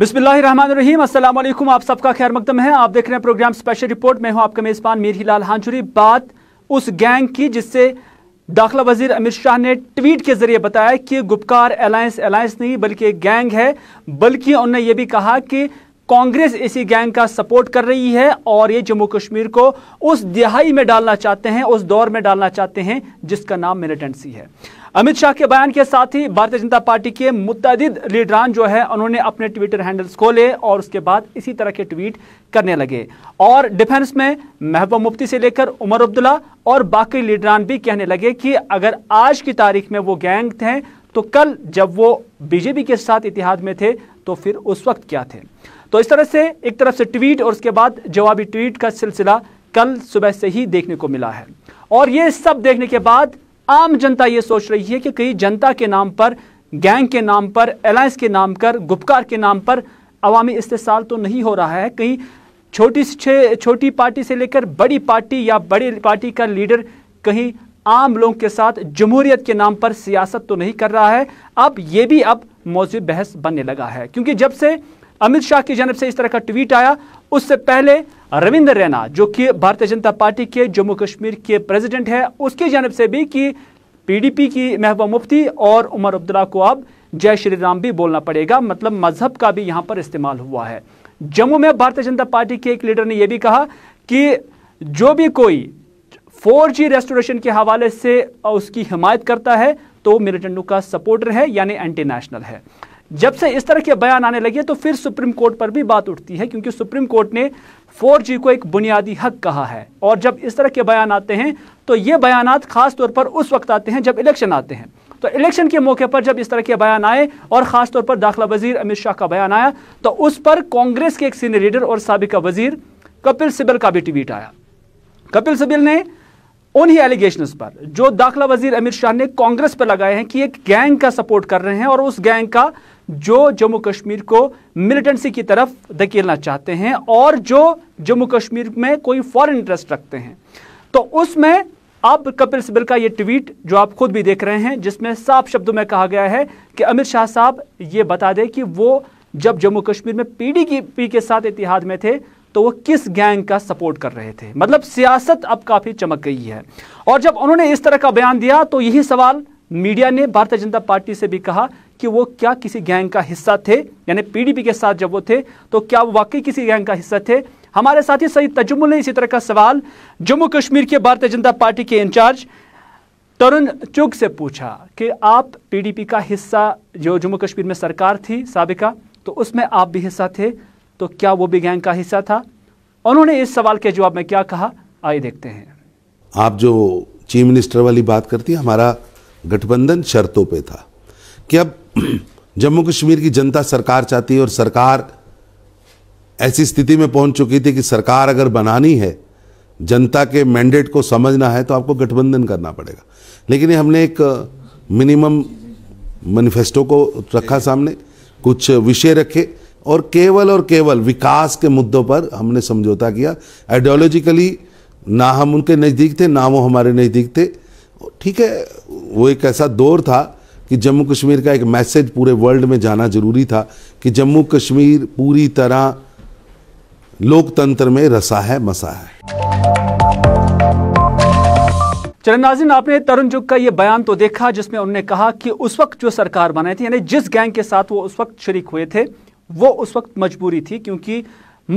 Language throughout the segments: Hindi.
बिस्मिल्लाम असलम आप सबका खैर मकदम है आप देख रहे हैं प्रोग्राम स्पेशल रिपोर्ट में हूं आपका मेज़बान मीर हिलाल हांचुरी बात उस गैंग की जिससे दाखिला वजीर अमित शाह ने ट्वीट के जरिए बताया कि गुपकार अलायंस अलायंस नहीं बल्कि एक गैंग है बल्कि उन्होंने ये भी कहा कि कांग्रेस इसी गैंग का सपोर्ट कर रही है और ये जम्मू कश्मीर को उस दिहाई में डालना चाहते हैं उस दौर में डालना चाहते हैं जिसका नाम मिलिटेंसी है अमित शाह के बयान के साथ ही भारतीय जनता पार्टी के मुतद लीडरान जो है उन्होंने अपने ट्विटर हैंडल्स खोले और उसके बाद इसी तरह के ट्वीट करने लगे और डिफेंस में महबूब मुफ्ती से लेकर उमर अब्दुल्ला और बाकी लीडरान भी कहने लगे कि अगर आज की तारीख में वो गैंग थे तो कल जब वो बीजेपी के साथ इतिहाद में थे तो फिर उस वक्त क्या थे तो इस तरह से एक तरफ से ट्वीट और उसके बाद जवाबी ट्वीट का सिलसिला कल सुबह से ही देखने को मिला है और ये सब देखने के बाद आम जनता ये सोच रही है कि कहीं जनता के नाम पर गैंग के नाम पर अलायंस के नाम पर गुपकार के नाम पर अवामी इस्तेसाल तो नहीं हो रहा है कहीं छोटी से छोटी पार्टी से लेकर बड़ी पार्टी या बड़ी पार्टी का लीडर कहीं आम लोगों के साथ जमहूरियत के नाम पर सियासत तो नहीं कर रहा है अब ये भी अब मौजूद बहस बनने लगा है क्योंकि जब से अमित शाह की जनब से इस तरह का ट्वीट आया उससे पहले रविंदर रैना जो कि भारतीय जनता पार्टी के जम्मू कश्मीर के प्रेसिडेंट हैं उसकी जानब से भी कि पीडीपी की महबूबा मुफ्ती और उमर अब्दुल्ला को अब जय श्री राम भी बोलना पड़ेगा मतलब मजहब का भी यहां पर इस्तेमाल हुआ है जम्मू में भारतीय जनता पार्टी के एक लीडर ने यह भी कहा कि जो भी कोई फोर रेस्टोरेशन के हवाले से उसकी हिमायत करता है तो मिलिटेंटों का सपोर्टर है यानी एंटी नेशनल है जब से इस तरह के बयान आने लगे तो फिर सुप्रीम कोर्ट पर भी बात उठती है क्योंकि सुप्रीम कोर्ट ने फोर जी को एक बुनियादी हक कहा है और जब इस तरह के बयान आते हैं तो ये बयान खास तौर पर उस वक्त आते हैं जब इलेक्शन आते हैं तो इलेक्शन के मौके पर जब इस तरह के बयान आए और ख़ासतौर पर दाखिला वजीर अमित शाह का बयान आया तो उस पर कांग्रेस के एक सीनियर लीडर और सबका वजीर कपिल सिबल का भी ट्वीट आया कपिल सिबल ने उन्हीं एलिगेशन पर जो दाखिला वजीर अमित शाह ने कांग्रेस पर लगाए हैं कि एक गैंग का सपोर्ट कर रहे हैं और उस गैंग का जो जम्मू कश्मीर को मिलिटेंसी की तरफ धकेलना चाहते हैं और जो जम्मू कश्मीर में कोई फॉरेन इंटरेस्ट रखते हैं तो उसमें अब कपिल सिब्बल का ये ट्वीट जो आप खुद भी देख रहे हैं जिसमें साफ शब्दों में कहा गया है कि अमित शाह साहब ये बता दें कि वो जब जम्मू कश्मीर में पीडी की पी के साथ इतिहाद में थे तो वो किस गैंग का सपोर्ट कर रहे थे मतलब सियासत अब काफ़ी चमक गई है और जब उन्होंने इस तरह का बयान दिया तो यही सवाल मीडिया ने भारतीय जनता पार्टी से भी कहा कि वो क्या किसी गैंग का हिस्सा थे यानी पीडीपी के साथ जब वो थे तो क्या वो वाकई किसी गैंग का हिस्सा थे हमारे साथी सईद तजुमुल ने इसी तरह का सवाल जम्मू कश्मीर के भारतीय जनता पार्टी के इंचार्ज तरुण चुग से पूछा कि आप पीडीपी का हिस्सा जो जम्मू कश्मीर में सरकार थी सबका तो उसमें आप भी हिस्सा थे तो क्या वो भी गैंग का हिस्सा था उन्होंने इस सवाल के जवाब में क्या कहा आइए देखते हैं आप जो चीफ मिनिस्टर वाली बात करती है हमारा गठबंधन शर्तों पे था कि अब जम्मू कश्मीर की जनता सरकार चाहती है और सरकार ऐसी स्थिति में पहुंच चुकी थी कि सरकार अगर बनानी है जनता के मैंडेट को समझना है तो आपको गठबंधन करना पड़ेगा लेकिन ये हमने एक मिनिमम मैनिफेस्टो को रखा सामने कुछ विषय रखे और केवल और केवल विकास के मुद्दों पर हमने समझौता किया आइडियोलॉजिकली ना हम उनके नज़दीक थे ना वो हमारे नज़दीक थे ठीक है वो एक ऐसा दौर था कि जम्मू कश्मीर का एक मैसेज पूरे वर्ल्ड में जाना जरूरी था कि जम्मू कश्मीर पूरी तरह लोकतंत्र में रसा है मसा है चरण नाजिन आपने तरुण जुग का ये बयान तो देखा जिसमें उन्होंने कहा कि उस वक्त जो सरकार बनाई थी यानी जिस गैंग के साथ वो उस वक्त शरीक हुए थे वो उस वक्त मजबूरी थी क्योंकि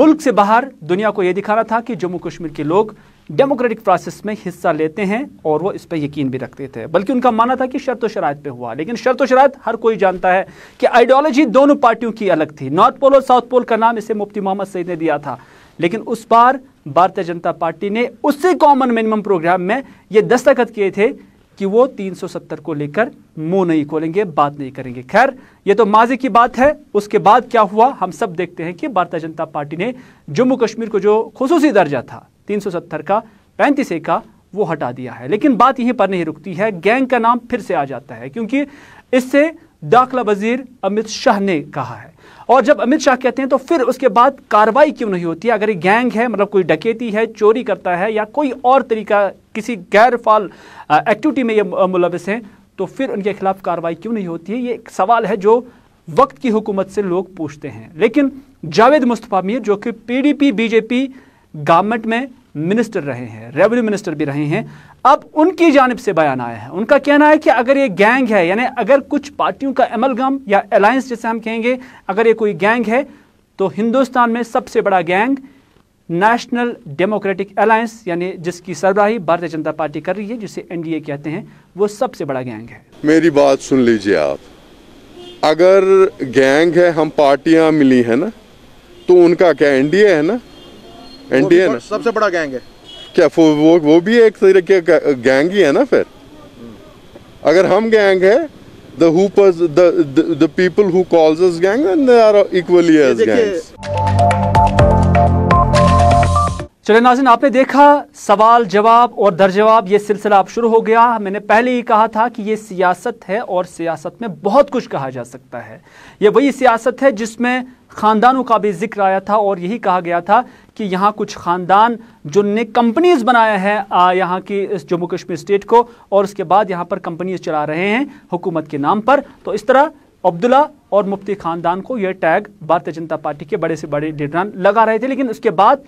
मुल्क से बाहर दुनिया को ये दिखाना था कि जम्मू कश्मीर के लोग डेमोक्रेटिक प्रोसेस में हिस्सा लेते हैं और वो इस पर यकीन भी रखते थे बल्कि उनका मानना था कि शर्त शरात पे हुआ लेकिन शर्त शरात हर कोई जानता है कि आइडियोलॉजी दोनों पार्टियों की अलग थी नॉर्थ पोल और साउथ पोल का नाम इसे मुफ्ती मोहम्मद सईद ने दिया था लेकिन उस बार भारतीय जनता पार्टी ने उसी कॉमन मिनिमम प्रोग्राम में ये दस्तखत किए थे कि वो 370 को लेकर मुंह नहीं खोलेंगे बात नहीं करेंगे खैर ये तो माजी की बात है उसके बाद क्या हुआ हम सब देखते हैं कि भारतीय जनता पार्टी ने जम्मू कश्मीर को जो खसूसी दर्जा था सत्तर का पैंतीस ए का वो हटा दिया है लेकिन बात यहीं पर नहीं रुकती है गैंग का नाम फिर से आ जाता है क्योंकि इससे दाखिला वजीर अमित शाह ने कहा है और जब अमित शाह कहते हैं तो फिर उसके बाद कार्रवाई क्यों नहीं होती अगर ये गैंग है मतलब कोई डकेती है चोरी करता है या कोई और तरीका किसी गैर फाल एक्टिविटी में ये मुलविस हैं तो फिर उनके खिलाफ कार्रवाई क्यों नहीं होती है ये एक सवाल है जो वक्त की हुकूमत से लोग पूछते हैं लेकिन जावेद मुस्तफ़ा मीर जो कि पीडीपी बीजेपी गवर्नमेंट में मिनिस्टर रहे हैं रेवेन्यू मिनिस्टर भी रहे हैं अब उनकी जानब से बयान आया है उनका कहना है कि अगर ये गैंग है यानी अगर कुछ पार्टियों का एमलगम या अलायंस जैसे हम कहेंगे अगर ये कोई गैंग है तो हिंदुस्तान में सबसे बड़ा गैंग नेशनल डेमोक्रेटिक अलायंस यानी जिसकी सरबराही भारतीय जनता पार्टी कर रही है जिसे एनडीए कहते हैं वो सबसे बड़ा गैंग है मेरी बात सुन लीजिए आप अगर गैंग है हम पार्टियां मिली है ना तो उनका क्या एनडीए है ना एनडीए ना सबसे बड़ा गैंग है क्या वो वो भी एक तरीके का गैंग ही है ना फिर अगर हम गैंग है the hoopers the, the the people who calls us gang and they are equally as gangs चले नाजिन आपने देखा सवाल जवाब और दर जवाब ये सिलसिला अब शुरू हो गया मैंने पहले ही कहा था कि ये सियासत है और सियासत में बहुत कुछ कहा जा सकता है ये वही सियासत है जिसमें ख़ानदानों का भी जिक्र आया था और यही कहा गया था कि यहाँ कुछ ख़ानदान जिनने कंपनीज बनाया है यहाँ की इस जम्मू कश्मीर स्टेट को और उसके बाद यहाँ पर कंपनीज चला रहे हैं हुकूमत के नाम पर तो इस तरह अब्दुल्ला और मुफ्ती ख़ानदान को यह टैग भारतीय जनता पार्टी के बड़े से बड़े लीडरान लगा रहे थे लेकिन उसके बाद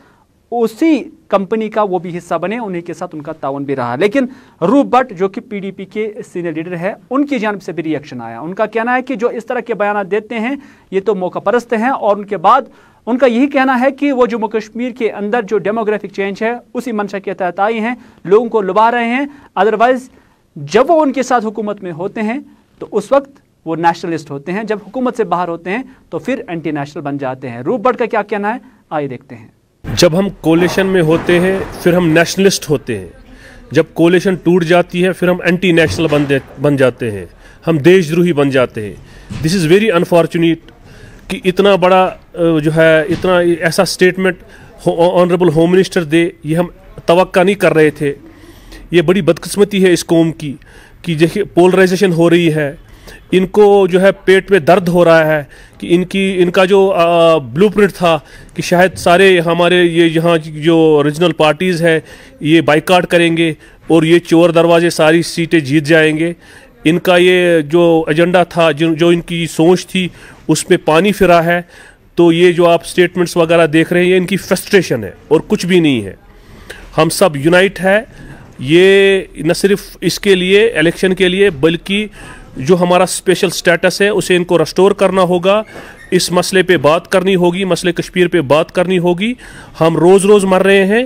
उसी कंपनी का वो भी हिस्सा बने उन्हीं के साथ उनका तावन भी रहा लेकिन रूप भट्ट जो कि पीडीपी के सीनियर लीडर है उनकी जानब से भी रिएक्शन आया उनका कहना है कि जो इस तरह के बयान देते हैं ये तो मौका परस्त हैं और उनके बाद उनका यही कहना है कि वो जम्मू कश्मीर के अंदर जो डेमोग्राफिक चेंज है उसी मंशा के तहत आई हैं लोगों को लुभा रहे हैं अदरवाइज जब वो उनके साथ हुकूमत में होते हैं तो उस वक्त वो नेशनलिस्ट होते हैं जब हुकूमत से बाहर होते हैं तो फिर एंटी नेशनल बन जाते हैं रूप भट्ट का क्या कहना है आइए देखते हैं जब हम कोलेशन में होते हैं फिर हम नेशनलिस्ट होते हैं जब कोलेशन टूट जाती है फिर हम एंटी नेशनल बन बन जाते हैं हम देशद्रोही बन जाते हैं दिस इज़ वेरी अनफॉर्चुनेट कि इतना बड़ा जो है इतना ऐसा स्टेटमेंट ऑनरेबल होम मिनिस्टर दे ये हम तवक्का नहीं कर रहे थे ये बड़ी बदकस्मती है इस कौम की कि देखिए पोलराइजेशन हो रही है इनको जो है पेट में दर्द हो रहा है कि इनकी इनका जो ब्लूप्रिंट था कि शायद सारे हमारे ये यहाँ जो रीजनल पार्टीज़ है ये बाइकाट करेंगे और ये चोर दरवाजे सारी सीटें जीत जाएंगे इनका ये जो एजेंडा था जो जो इनकी सोच थी उस पर पानी फिरा है तो ये जो आप स्टेटमेंट्स वगैरह देख रहे हैं ये इनकी फ्रस्ट्रेशन है और कुछ भी नहीं है हम सब यूनाइट है ये न सिर्फ इसके लिए इलेक्शन के लिए बल्कि जो हमारा स्पेशल स्टेटस है उसे इनको रेस्टोर करना होगा इस मसले पे बात करनी होगी मसले कश्मीर पे बात करनी होगी हम रोज़ रोज़ मर रहे हैं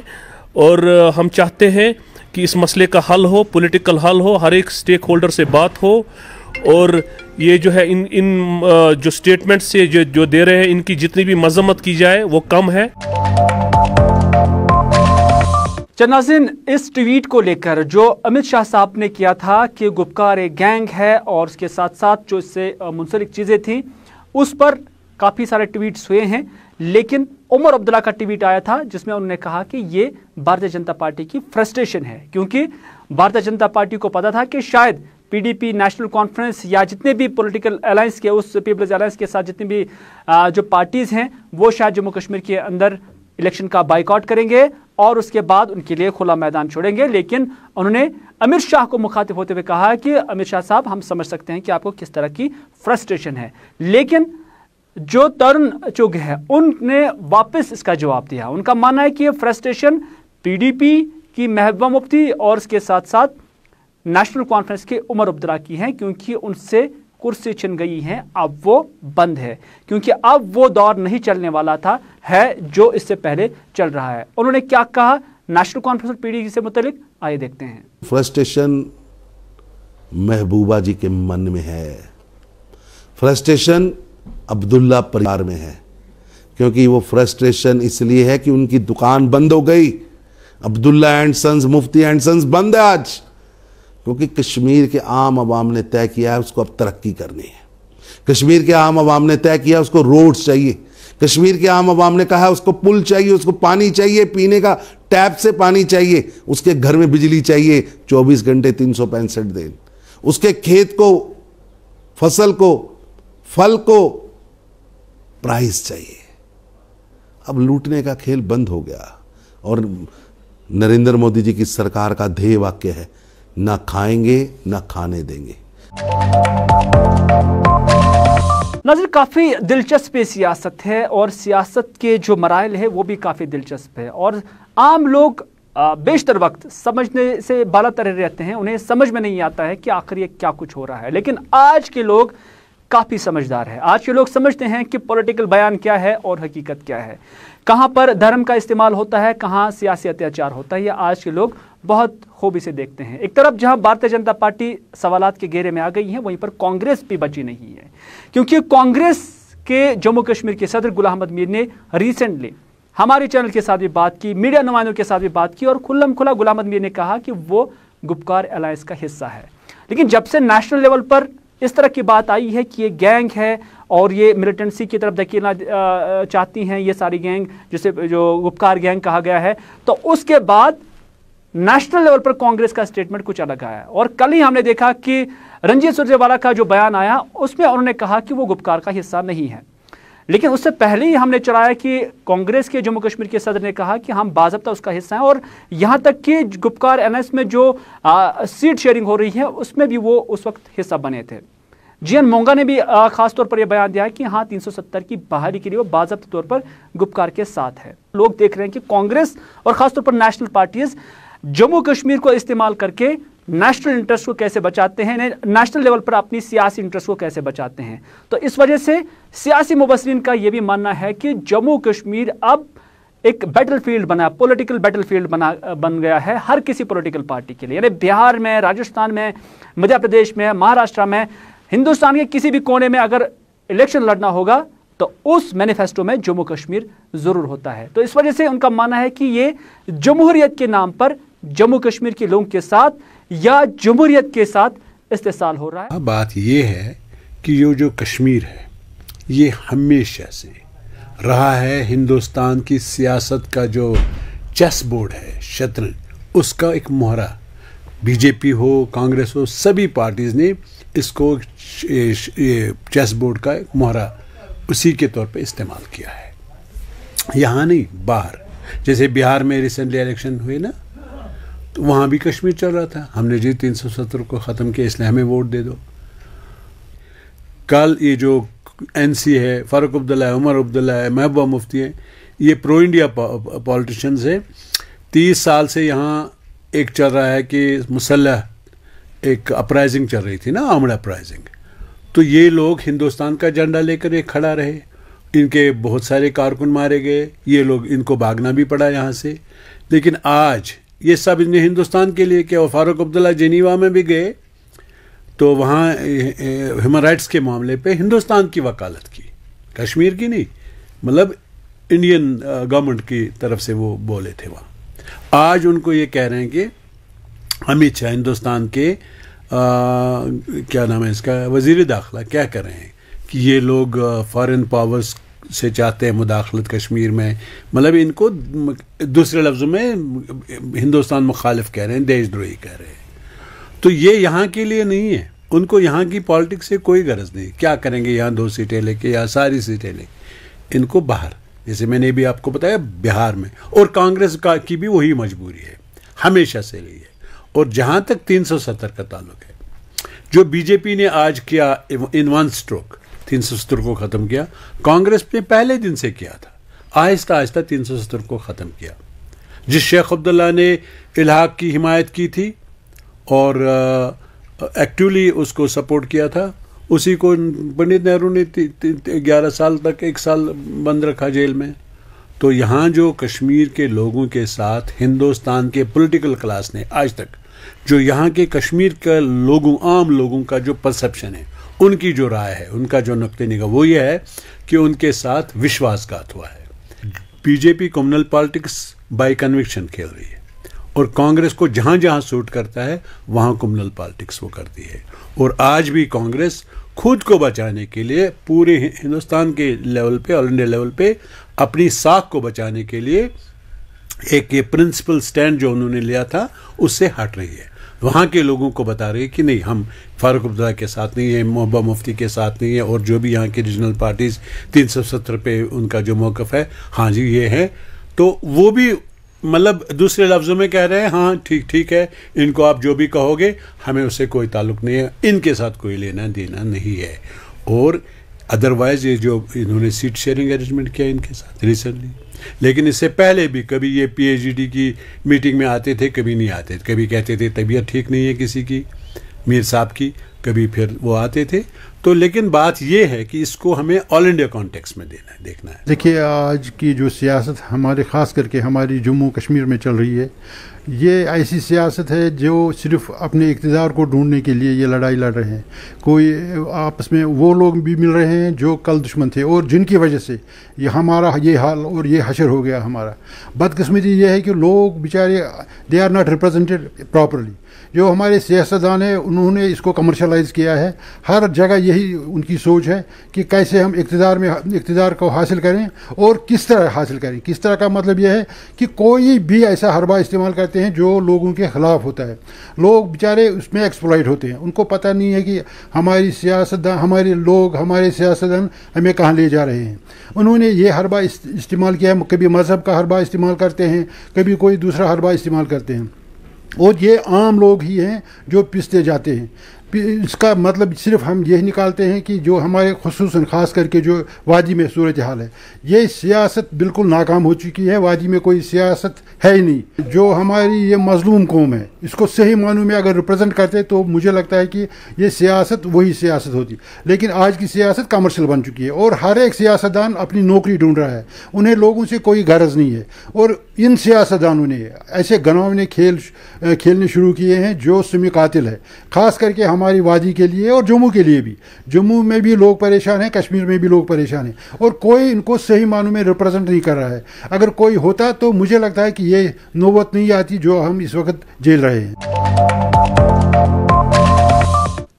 और हम चाहते हैं कि इस मसले का हल हो पॉलिटिकल हल हो हर एक स्टेक होल्डर से बात हो और ये जो है इन इन जो स्टेटमेंट्स से जो जो दे रहे हैं इनकी जितनी भी मजम्मत की जाए वो कम है चन्नाजिन इस ट्वीट को लेकर जो अमित शाह साहब ने किया था कि गुप्कार एक गैंग है और उसके साथ साथ जो इससे मुंसलिक चीज़ें थी उस पर काफ़ी सारे ट्वीट्स हुए हैं लेकिन उमर अब्दुल्ला का ट्वीट आया था जिसमें उन्होंने कहा कि ये भारतीय जनता पार्टी की फ्रस्ट्रेशन है क्योंकि भारतीय जनता पार्टी को पता था कि शायद पीडीपी नेशनल कॉन्फ्रेंस या जितने भी पॉलिटिकल अलायंस के उस पीपल्स अलायंस के साथ जितनी भी जो पार्टीज़ हैं वो शायद जम्मू कश्मीर के अंदर इलेक्शन का बाइकआउट करेंगे और उसके बाद उनके लिए खुला मैदान छोड़ेंगे लेकिन उन्होंने अमित शाह को मुखातिब होते हुए कहा कि अमित शाह साहब हम समझ सकते हैं कि आपको किस तरह की फ्रस्ट्रेशन है लेकिन जो तरुण चुग है उनने वापस इसका जवाब दिया उनका मानना है कि फ्रस्ट्रेशन पीडीपी की महबा मुफ्ती और इसके साथ साथ नेशनल कॉन्फ्रेंस के उमर अब्दुल्ला की हैं क्योंकि उनसे कुर्सी छिन गई हैं अब वो बंद है क्योंकि अब वो दौर नहीं चलने वाला था है जो इससे पहले चल रहा है उन्होंने क्या कहा नेशनल कॉन्फ्रेंस पीडीजी से मुतलिक आइए देखते हैं फ्रस्ट्रेशन महबूबा जी के मन में है फ्रस्ट्रेशन अब्दुल्ला परिवार में है क्योंकि वो फ्रस्ट्रेशन इसलिए है कि उनकी दुकान बंद हो गई Abdullah and sons Mufti and sons बंद है आज क्योंकि कश्मीर के आम आवाम ने तय किया है उसको अब तरक्की करनी है कश्मीर के आम आवाम ने तय किया उसको रोड्स चाहिए कश्मीर के आम आवाम ने कहा उसको पुल चाहिए उसको पानी चाहिए पीने का टैप से पानी चाहिए उसके घर में बिजली चाहिए 24 घंटे तीन दिन उसके खेत को फसल को फल को प्राइस चाहिए अब लूटने का खेल बंद हो गया और नरेंद्र मोदी जी की सरकार का ध्येय वाक्य है ना खाएंगे ना खाने देंगे नज़र काफ़ी दिलचस्प सियासत है और सियासत के जो मराइल है वो भी काफ़ी दिलचस्प है और आम लोग बेशतर वक्त समझने से बाला तरह रहते हैं उन्हें समझ में नहीं आता है कि आखिर ये क्या कुछ हो रहा है लेकिन आज के लोग काफ़ी समझदार है आज के लोग समझते हैं कि पॉलिटिकल बयान क्या है और हकीकत क्या है कहाँ पर धर्म का इस्तेमाल होता है कहाँ सियासी अत्याचार होता है ये आज के लोग बहुत खूब इसे देखते हैं एक तरफ जहां भारतीय जनता पार्टी सवाल के घेरे में आ गई है वहीं पर कांग्रेस भी बची नहीं है क्योंकि कांग्रेस के जम्मू कश्मीर के सदर गुलाम अहमद मीर ने रिसेंटली हमारे चैनल के साथ भी बात की मीडिया नुमाइंदों के साथ भी बात की और खुल्लम खुला गुलाम अहमद मीर ने कहा कि वो गुपकार अलायंस का हिस्सा है लेकिन जब से नेशनल लेवल पर इस तरह की बात आई है कि ये गैंग है और ये मिलिटेंसी की तरफ धकेलना चाहती हैं ये सारी गैंग जिसे जो गुपकार गैंग कहा गया है तो उसके बाद नेशनल लेवल पर कांग्रेस का स्टेटमेंट कुछ अलग आया और कल ही हमने देखा कि रंजीत सुरजेवाला का जो बयान आया उसमें उन्होंने कहा कि वो गुप्कार का हिस्सा नहीं है लेकिन उससे पहले ही हमने चलाया कि कांग्रेस के जम्मू कश्मीर के सदर ने कहा कि हम बाजबता उसका हिस्सा हैं और यहां तक कि गुप्कार एनएस में जो आ, सीट शेयरिंग हो रही है उसमें भी वो उस वक्त हिस्सा बने थे जी एन मोंगा ने भी खासतौर पर यह बयान दिया है कि हाँ 370 की बहाली के लिए वो बाजबत तौर पर गुप्कार के साथ है लोग देख रहे हैं कि कांग्रेस और खासतौर पर नेशनल पार्टीज़ जम्मू कश्मीर को इस्तेमाल करके नेशनल इंटरेस्ट को कैसे बचाते हैं नेशनल लेवल पर अपनी सियासी इंटरेस्ट को कैसे बचाते हैं तो इस वजह से सियासी मुबसरीन का यह भी मानना है कि जम्मू कश्मीर अब एक बैटल फील्ड बना पॉलिटिकल बैटल फील्ड बना बन गया है हर किसी पॉलिटिकल पार्टी के लिए यानी बिहार में राजस्थान में मध्य प्रदेश में महाराष्ट्र में हिंदुस्तान के किसी भी कोने में अगर इलेक्शन लड़ना होगा तो उस मैनिफेस्टो में जम्मू कश्मीर ज़रूर होता है तो इस वजह से उनका मानना है कि ये जमहूरियत के नाम पर जम्मू कश्मीर के लोगों के साथ या जमहूरियत के साथ इस्तेसाल हो रहा है बात यह है कि ये जो कश्मीर है ये हमेशा से रहा है हिंदुस्तान की सियासत का जो चेस बोर्ड है शतरंज उसका एक मोहरा बीजेपी हो कांग्रेस हो सभी पार्टीज़ ने इसको चेस बोर्ड का एक मोहरा उसी के तौर पे इस्तेमाल किया है यहाँ नहीं बाहर जैसे बिहार में रिसेंटली इलेक्शन हुए ना तो वहाँ भी कश्मीर चल रहा था हमने जी तीन सौ सत्तर को ख़त्म किया इसलिए हमें वोट दे दो कल ये जो एन सी है फारूक अब्दुल्ला है उमर अब्दुल्ला है महबूबा मुफ्ती है ये प्रो इंडिया पॉलिटिशन है तीस साल से यहाँ एक चल रहा है कि मुसलह एक अपराइजिंग चल रही थी ना आमड़ अपराइजिंग तो ये लोग हिंदुस्तान का झंडा लेकर ये खड़ा रहे इनके बहुत सारे कारकुन मारे गए ये लोग इनको भागना भी पड़ा यहाँ से लेकिन आज ये सब इन्हें हिंदुस्तान के लिए किया और फारूक अब्दुल्ला जेनीवा में भी गए तो वहाँ ह्यूमन राइट्स के मामले पे हिंदुस्तान की वकालत की कश्मीर की नहीं मतलब इंडियन गवर्नमेंट की तरफ से वो बोले थे वहाँ आज उनको ये कह रहे हैं कि अमित शाह हिंदुस्तान के आ, क्या नाम है इसका वजीर दाखिला क्या कर रहे हैं कि ये लोग फॉरेन पावर्स से चाहते हैं मुदाखलत कश्मीर में मतलब इनको दूसरे लफ्जों में हिंदुस्तान मुखालिफ कह रहे हैं देशद्रोही कह रहे हैं तो ये यहाँ के लिए नहीं है उनको यहाँ की पॉलिटिक्स से कोई गरज नहीं क्या करेंगे यहाँ दो सीटें लेके या सारी सीटें लेके इनको बाहर जैसे मैंने भी आपको बताया बिहार में और कांग्रेस का की भी वही मजबूरी है हमेशा से रही है और जहाँ तक 370 का ताल्लुक है जो बीजेपी ने आज किया इन वन स्ट्रोक तीन सौ सत्तर को ख़त्म किया कांग्रेस ने पहले दिन से किया था आहिस्ता आहिस्ता तीन सौ सत्तर को ख़त्म किया जिस शेख अब्दुल्ला ने इलाहाक की हिमायत की थी और एक्टिवली उसको सपोर्ट किया था उसी को पंडित नेहरू ने ग्यारह साल तक एक साल बंद रखा जेल में तो यहाँ जो कश्मीर के लोगों के साथ हिंदुस्तान के पॉलिटिकल क्लास ने आज तक जो यहाँ के कश्मीर का लोगों आम लोगों का जो परसेप्शन है उनकी जो राय है उनका जो नुकते निगाह वो ये है कि उनके साथ विश्वासघात हुआ है BJP communal politics by conviction खेल रही है और कांग्रेस को जहां जहां सूट करता है वहां कम्युनल पॉलिटिक्स वो करती है और आज भी कांग्रेस खुद को बचाने के लिए पूरे हिंदुस्तान के लेवल पे ऑल इंडिया लेवल पे अपनी साख को बचाने के लिए एक ये प्रिंसिपल स्टैंड जो उन्होंने लिया था उससे हट रही है वहाँ के लोगों को बता रही है कि नहीं हम फारूक अब्दुल्ला के साथ नहीं है मोहब्बा मुफ्ती के साथ नहीं है और जो भी यहाँ के रीजनल पार्टीज़ तीन सौ सत्तर पे उनका जो मौक़ है हाँ जी ये है तो वो भी मतलब दूसरे लफ्ज़ों में कह रहे हैं हाँ ठीक ठीक है इनको आप जो भी कहोगे हमें उससे कोई ताल्लुक नहीं है इनके साथ कोई लेना देना नहीं है और अदरवाइज़ ये जो इन्होंने सीट शेयरिंग अरेंजमेंट किया इनके साथ रिसेंटली लेकिन इससे पहले भी कभी ये पीएचडी की मीटिंग में आते थे कभी नहीं आते कभी कहते थे तबीयत ठीक नहीं है किसी की मीर साहब की कभी फिर वो आते थे तो लेकिन बात यह है कि इसको हमें ऑल इंडिया कॉन्टेक्स्ट में देना है देखना है देखिए आज की जो सियासत हमारे ख़ास करके हमारी जम्मू कश्मीर में चल रही है ये ऐसी सियासत है जो सिर्फ अपने इकतदार को ढूंढने के लिए ये लड़ाई लड़ रहे हैं कोई आपस में वो लोग भी मिल रहे हैं जो कल दुश्मन थे और जिनकी वजह से ये हमारा ये हाल और ये हशर हो गया हमारा बदकस्मती ये है कि लोग बेचारे they are not represented properly जो हमारे सियासतदान हैं उन्होंने इसको कमर्शलाइज किया है हर जगह यही उनकी सोच है कि कैसे हम इकतदार में इकतदार को हासिल करें और किस तरह हासिल करें किस तरह का मतलब यह है कि कोई भी ऐसा हरबा इस्तेमाल करते हैं जो लोगों के ख़िलाफ़ होता है लोग बेचारे उसमें एक्सप्लॉयड होते हैं उनको पता नहीं है कि हमारी सियासतदान हमारे लोग हमारे सियासतदान हमें कहाँ ले जा रहे हैं उन्होंने ये हरबा इस्तेमाल किया है कभी मज़हब का हरबा इस्तेमाल करते हैं कभी कोई दूसरा हरबा इस्तेमाल करते हैं और ये आम लोग ही हैं जो पिसते जाते हैं इसका मतलब सिर्फ हम यह निकालते हैं कि जो हमारे खसूस ख़ास करके जो वादी में सूरत हाल है ये सियासत बिल्कुल नाकाम हो चुकी है वादी में कोई सियासत है ही नहीं जो हमारी ये मजलूम कौम है इसको सही मानू में अगर रिप्रेजेंट करते तो मुझे लगता है कि ये सियासत वही सियासत होती लेकिन आज की सियासत कमर्शल बन चुकी है और हर एक सियासतदान अपनी नौकरी ढूंढ रहा है उन्हें लोगों से कोई गरज नहीं है और इन सियासतदानों ने ऐसे गनाव ने खेल खेलने शुरू किए हैं जो सुमी कातिल है ख़ास करके हम हमारी वादी के लिए और जम्मू के लिए भी जम्मू में भी लोग परेशान हैं कश्मीर में भी लोग परेशान हैं और कोई इनको सही मानों में रिप्रेजेंट नहीं कर रहा है अगर कोई होता तो मुझे लगता है कि ये नौबत नहीं आती जो हम इस वक्त झेल रहे हैं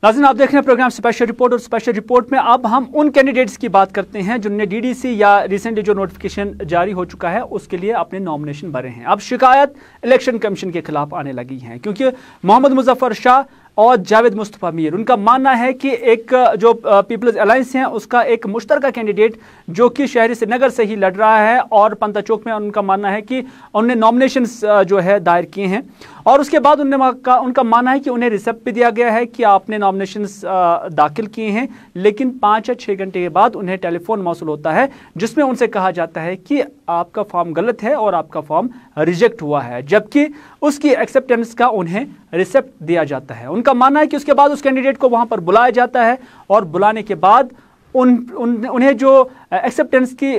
नाजिन आप देख रहे हैं प्रोग्राम स्पेशल रिपोर्ट और स्पेशल रिपोर्ट में अब हम उन कैंडिडेट्स की बात करते हैं जिनने डीडीसी या रिसेंटली जो नोटिफिकेशन जारी हो चुका है उसके लिए अपने नॉमिनेशन भरे हैं अब शिकायत इलेक्शन कमीशन के खिलाफ आने लगी है क्योंकि मोहम्मद मुजफ्फर शाह और जावेद मुस्तफ़ा मीर उनका मानना है कि एक जो पीपल्स अलायंस हैं उसका एक मुश्तरका कैंडिडेट जो कि शहरी श्रीनगर से ही लड़ रहा है और पंता चौक में उनका मानना है कि उनने नॉमिनेशन जो है दायर किए हैं और उसके बाद उनने का उनका मानना है कि उन्हें रिसेप्ट भी दिया गया है कि आपने नॉमिनेशन दाखिल किए हैं लेकिन पाँच या छः घंटे के बाद उन्हें टेलीफोन मौसू होता है जिसमें उनसे कहा जाता है कि आपका फॉर्म गलत है और आपका फॉर्म रिजेक्ट हुआ है जबकि उसकी एक्सेप्टेंस का उन्हें रिसेप्ट दिया जाता है उनका मानना है कि उसके बाद उस कैंडिडेट को वहाँ पर बुलाया जाता है और बुलाने के बाद उन, उन उन्हें जो एक्सेप्टेंस की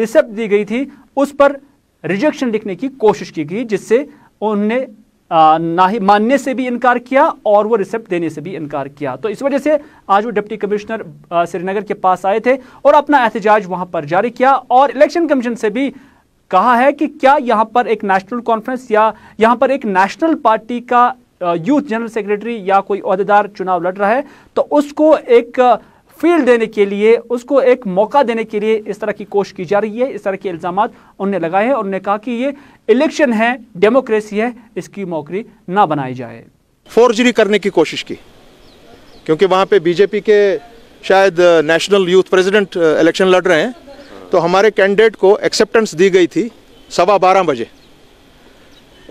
रिसेप्ट दी गई थी उस पर रिजेक्शन लिखने की कोशिश की गई जिससे उन्हें ना ही मानने से भी इनकार किया और वो रिसेप्ट देने से भी इनकार किया तो इस वजह से आज वो डिप्टी कमिश्नर श्रीनगर के पास आए थे और अपना एहतजाज वहां पर जारी किया और इलेक्शन कमीशन से भी कहा है कि क्या यहाँ पर एक नेशनल कॉन्फ्रेंस या यहाँ पर एक नेशनल पार्टी का यूथ जनरल सेक्रेटरी या कोई अहदेदार चुनाव लड़ रहा है तो उसको एक फील्ड देने के लिए उसको एक मौका देने के लिए इस तरह की कोशिश की जा रही है इस तरह के इल्ज़ाम उन्होंने लगाए हैं और उन्होंने कहा कि ये इलेक्शन है डेमोक्रेसी है इसकी नौकरी ना बनाई जाए फोर्जरी करने की कोशिश की क्योंकि वहाँ पे बीजेपी के शायद नेशनल यूथ प्रेसिडेंट इलेक्शन लड़ रहे हैं तो हमारे कैंडिडेट को एक्सेप्टेंस दी गई थी सवा बारह बजे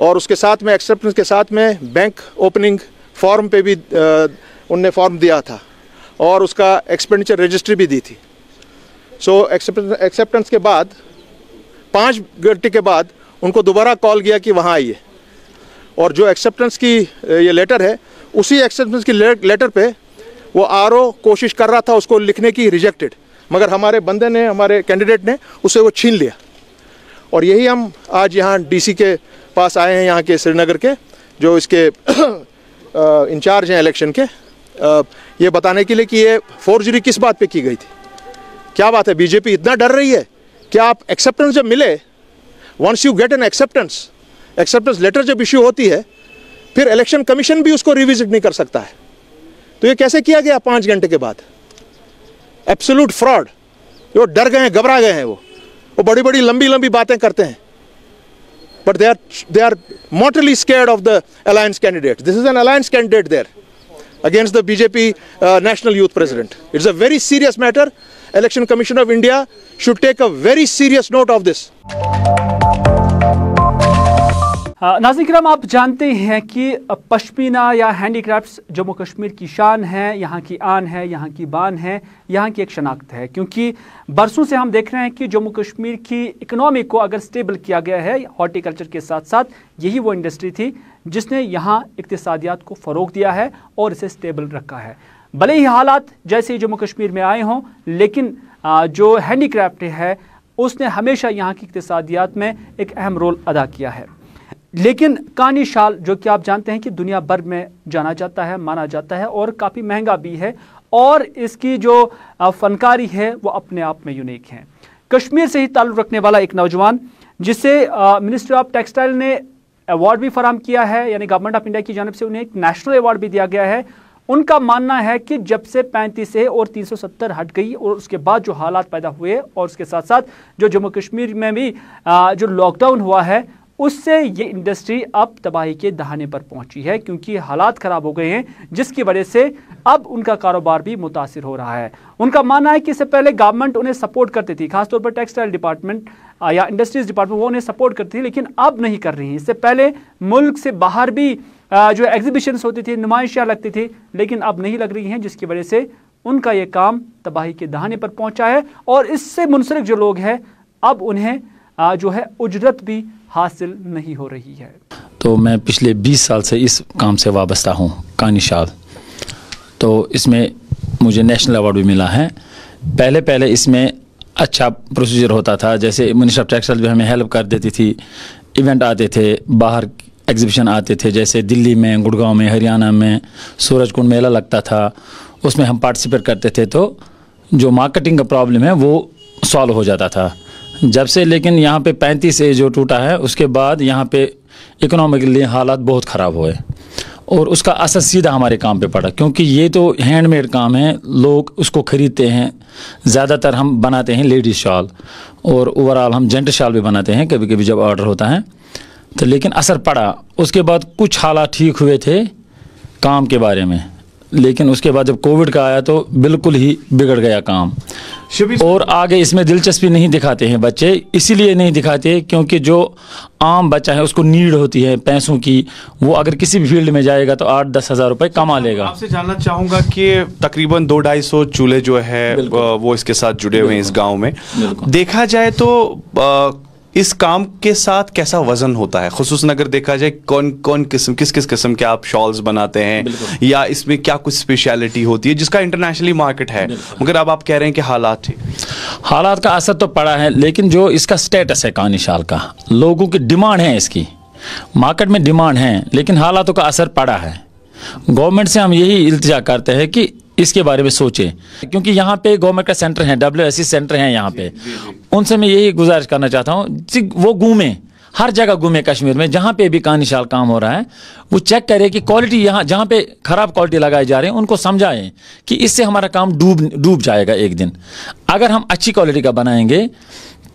और उसके साथ में एक्सेप्टेंस के साथ में बैंक ओपनिंग फॉर्म पे भी उनने फॉर्म दिया था और उसका एक्सपेंडिचर रजिस्ट्री भी दी थी सो एक्सेप्टेंस के बाद पाँच घंटे के बाद उनको दोबारा कॉल किया कि वहाँ आइए और जो एक्सेप्टेंस की ये लेटर है उसी एक्सेप्टेंस की लेटर पे वो आर कोशिश कर रहा था उसको लिखने की रिजेक्टेड मगर हमारे बंदे ने हमारे कैंडिडेट ने उसे वो छीन लिया और यही हम आज यहाँ डीसी के पास आए हैं यहाँ के श्रीनगर के जो इसके इंचार्ज हैं इलेक्शन के ये बताने के लिए कि ये फोर्जरी किस बात पे की गई थी क्या बात है बीजेपी इतना डर रही है कि आप एक्सेप्टेंस जब मिले once you get an acceptance acceptance letter जब इश्यू होती है फिर इलेक्शन कमीशन भी उसको रिविजिट नहीं कर सकता है तो ये कैसे किया गया पाँच घंटे के बाद एब्सोलूट फ्रॉड वो डर गए हैं घबरा गए हैं वो वो बड़ी बड़ी लंबी लंबी बातें करते हैं but they are they are mostly scare of the alliance candidate this is an alliance candidate there against the BJP uh, National Youth President. It's a very serious matter. Election Commission of India should take a very serious note of this. हाँ, नाजिक कराम आप जानते हैं कि पश्मीना या हैंडीक्राफ्ट्स जम्मू कश्मीर की शान है यहाँ की आन है यहाँ की बान है यहाँ की एक शनाख्त है क्योंकि बरसों से हम देख रहे हैं कि जम्मू कश्मीर की इकनॉमी को अगर स्टेबल किया गया है हॉर्टिकल्चर के साथ साथ यही वो इंडस्ट्री थी जिसने यहाँ इकतसादियात को फ़रोग दिया है और इसे स्टेबल रखा है भले ही हालात जैसे ही जम्मू कश्मीर में आए हों लेकिन जो हैंडीक्राफ्ट है उसने हमेशा यहाँ की इकतसादियात में एक अहम रोल अदा किया है लेकिन कानी शाल जो कि आप जानते हैं कि दुनिया भर में जाना जाता है माना जाता है और काफ़ी महंगा भी है और इसकी जो फनकारी है वो अपने आप में यूनिक है कश्मीर से ही ताल्लुक़ रखने वाला एक नौजवान जिसे मिनिस्ट्री ऑफ टेक्सटाइल ने अवार्ड भी फराम किया है यानी गवर्नमेंट ऑफ इंडिया की जानब से उन्हें एक नेशनल अवार्ड भी दिया गया है उनका मानना है कि जब से पैंतीस ए और 370 हट गई और उसके बाद जो हालात पैदा हुए और उसके साथ साथ जो जम्मू कश्मीर में भी जो लॉकडाउन हुआ है उससे ये इंडस्ट्री अब तबाही के दहाने पर पहुंची है क्योंकि हालात ख़राब हो गए हैं जिसकी वजह से अब उनका कारोबार भी मुतासर हो रहा है उनका मानना है कि इससे पहले गवर्नमेंट उन्हें सपोर्ट करती थी खासतौर पर टेक्सटाइल डिपार्टमेंट या इंडस्ट्रीज डिपार्टमेंट वो उन्हें सपोर्ट करती थी लेकिन अब नहीं कर रही इससे पहले मुल्क से बाहर भी जो एग्जीबिशंस होती थी नुमाइशियाँ लगती थी लेकिन अब नहीं लग रही हैं जिसकी वजह से उनका ये काम तबाही के दहाने पर पहुंचा है और इससे मुनसरिक जो लोग हैं अब उन्हें जो है उजरत भी हासिल नहीं हो रही है तो मैं पिछले 20 साल से इस काम से वाबस्ता हूँ कानी तो इसमें मुझे नेशनल अवार्ड भी मिला है पहले पहले इसमें अच्छा प्रोसीजर होता था जैसे मिनिस्टर ऑफ टेक्सटाइल भी हमें हेल्प कर देती थी इवेंट आते थे बाहर एग्जिबिशन आते थे जैसे दिल्ली में गुड़गांव में हरियाणा में सूरज कुंड मेला लगता था उसमें हम पार्टिसिपेट करते थे तो जो मार्केटिंग का प्रॉब्लम है वो सॉल्व हो जाता था जब से लेकिन यहाँ पे पैंतीस ए जो टूटा है उसके बाद यहाँ पे इकोनॉमिकली हालात बहुत ख़राब हुए और उसका असर सीधा हमारे काम पे पड़ा क्योंकि ये तो हैंडमेड काम है लोग उसको ख़रीदते हैं ज़्यादातर हम बनाते हैं लेडीज शॉल और ओवरऑल हम जेंट शॉल भी बनाते हैं कभी कभी जब ऑर्डर होता है तो लेकिन असर पड़ा उसके बाद कुछ हालात ठीक हुए थे काम के बारे में लेकिन उसके बाद जब कोविड का आया तो बिल्कुल ही बिगड़ गया काम और आगे इसमें दिलचस्पी नहीं दिखाते हैं बच्चे इसीलिए नहीं दिखाते क्योंकि जो आम बच्चा है उसको नीड होती है पैसों की वो अगर किसी भी फील्ड में जाएगा तो आठ दस हज़ार रुपये कमा लेगा आपसे जानना चाहूँगा कि तकरीबन दो ढाई सौ चूल्हे जो है वो इसके साथ जुड़े हुए हैं इस गाँव में देखा जाए तो इस काम के साथ कैसा वजन होता है खसूस अगर देखा जाए कौन कौन किस्म किस किस किस्म के आप शॉल्स बनाते हैं या इसमें क्या कुछ स्पेशलिटी होती है जिसका इंटरनेशनली मार्केट है मगर अब आप कह रहे हैं कि हालात हालात का असर तो पड़ा है लेकिन जो इसका स्टेटस है कहानी शाल का लोगों की डिमांड है इसकी मार्केट में डिमांड है लेकिन हालातों का असर पड़ा है गवर्नमेंट से हम यही इल्तजा करते हैं कि इसके बारे में सोचें क्योंकि यहाँ पे गवर्नमेंट का सेंटर है डब्ल्यू सेंटर है यहाँ पे उनसे मैं यही गुजारिश करना चाहता हूँ वो घूमें हर जगह घूमे कश्मीर में जहाँ पे भी कानिशाल काम हो रहा है वो चेक करे कि क्वालिटी यहाँ जहाँ पे ख़राब क्वालिटी लगाए जा रहे हैं उनको समझाएं कि इससे हमारा काम डूब डूब जाएगा एक दिन अगर हम अच्छी क्वालिटी का बनाएंगे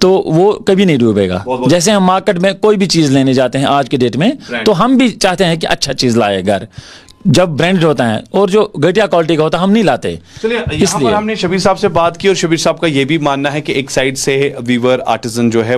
तो वो कभी नहीं डूबेगा जैसे हम मार्केट में कोई भी चीज़ लेने जाते हैं आज के डेट में तो हम भी चाहते हैं कि अच्छा चीज़ लाए घर जब ब्रांड होता है और जो घटिया क्वालिटी का होता है हम नहीं लाते चलिए हमने शबीर साहब से बात की और शबीर साहब का ये भी मानना है कि एक साइड से वीवर आर्टिजन जो है